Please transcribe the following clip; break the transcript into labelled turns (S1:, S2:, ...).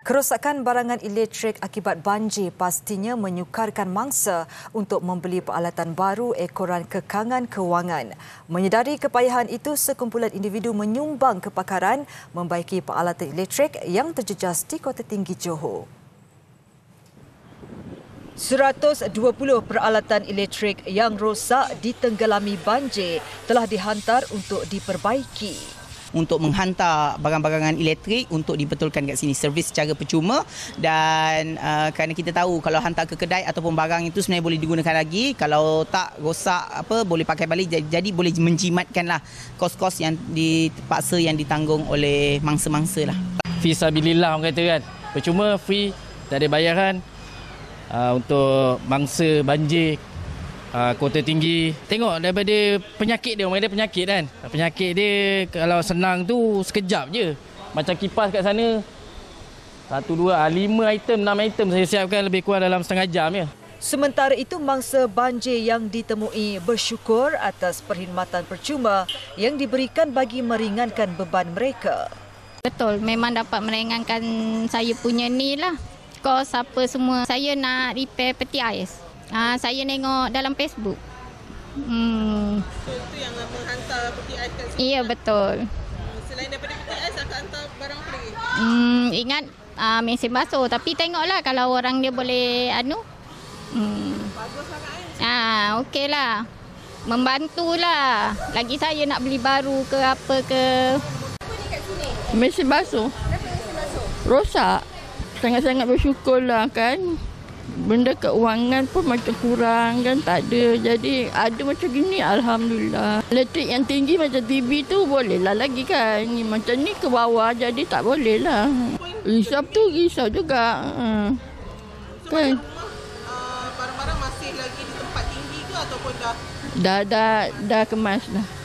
S1: Kerosakan barangan elektrik akibat banjir pastinya menyukarkan mangsa untuk membeli peralatan baru ekoran kekangan kewangan. Menyedari kepayahan itu, sekumpulan individu menyumbang kepakaran membaiki peralatan elektrik yang terjejas di Kota Tinggi Johor. 120 peralatan elektrik yang rosak ditenggelami banjir telah dihantar untuk diperbaiki
S2: untuk menghantar barang-barangan elektrik untuk dibetulkan kat sini servis secara percuma dan uh, kerana kita tahu kalau hantar ke kedai ataupun barang itu sebenarnya boleh digunakan lagi kalau tak rosak apa boleh pakai balik jadi, jadi boleh lah kos-kos yang dipaksa yang ditanggung oleh mangsa-mangsa lah.
S3: bililah orang kata kan. Percuma free tak ada bayaran uh, untuk mangsa banjir uh, kuota tinggi. Tengok daripada penyakit dia, orang penyakit kan. Penyakit dia kalau senang tu sekejap je. Macam kipas kat sana, satu, dua, ah, lima item, enam item saya siapkan lebih kurang dalam setengah
S1: jam ya. Sementara itu, mangsa banjir yang ditemui bersyukur atas perkhidmatan percuma yang diberikan bagi meringankan beban mereka. Betul,
S4: memang dapat meringankan saya punya ni lah. Kos apa semua. Saya nak repair peti ais. Ah uh, saya tengok dalam Facebook. Hmm.
S2: So itu yang menghantar PTI kat Iya lah.
S4: betul. Hmm, selain daripada
S2: PTI saya akan hantar barang apa lagi?
S4: Hmm ingat ah uh, mesin basuh tapi tengoklah kalau orang dia boleh anu. Hmm. Baguslah eh. kan. Ah okeylah. Membantulah. Lagi saya nak beli baru ke apa ke. Mesin basuh.
S5: Rosak. Sangat-sangat bersyukurlah kan benda keuangan pun macam kurang kan tak ada jadi ada macam gini alhamdulillah elektrik yang tinggi macam TV tu boleh lah lagi kan ni macam ni ke bawah jadi tak boleh lah risau tu risau juga ha. kan uh,
S2: barang-barang masih lagi di tempat tinggi ke ataupun dah
S5: dah dah, dah kemas dah.